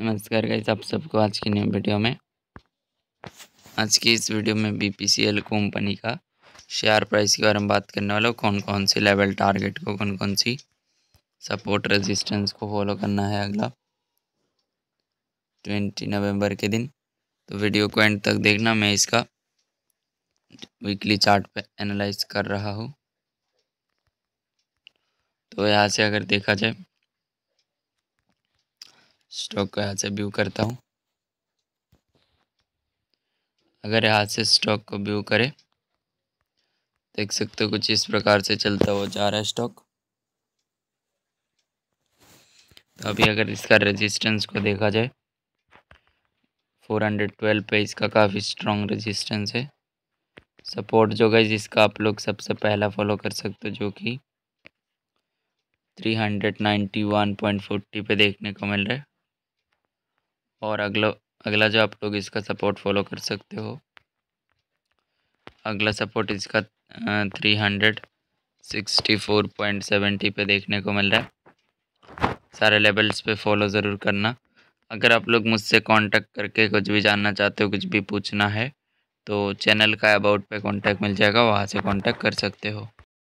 नमस्कार गाइस आप सबको आज की नई वीडियो में आज की इस वीडियो में बीपीसीएल कंपनी का शेयर प्राइस के बारे में बात करने वाला हूँ कौन कौन सी लेवल टारगेट को कौन कौन सी सपोर्ट रेजिस्टेंस को फॉलो करना है अगला ट्वेंटी नवंबर के दिन तो वीडियो को एंड तक देखना मैं इसका वीकली चार्ट पे एनालाइज कर रहा हूँ तो यहाँ से अगर देखा जाए स्ट्रोक को यहाँ से व्यू करता हूँ अगर यहाँ से स्टॉक को व्यू करें देख सकते हो कुछ इस प्रकार से चलता हुआ जा रहा है स्टॉक तो अभी अगर इसका रेजिस्टेंस को देखा जाए 412 पे इसका काफ़ी स्ट्रॉन्ग रेजिस्टेंस है सपोर्ट जो गई जिसका आप लोग सबसे पहला फॉलो कर सकते हो जो कि 391.40 पे देखने को मिल रहा है और अगला अगला जो आप लोग इसका सपोर्ट फॉलो कर सकते हो अगला सपोर्ट इसका three hundred sixty four point seventy पर देखने को मिल रहा है सारे लेवल्स पे फॉलो ज़रूर करना अगर आप लोग मुझसे कांटेक्ट करके कुछ भी जानना चाहते हो कुछ भी पूछना है तो चैनल का अबाउट पे कांटेक्ट मिल जाएगा वहाँ से कांटेक्ट कर सकते हो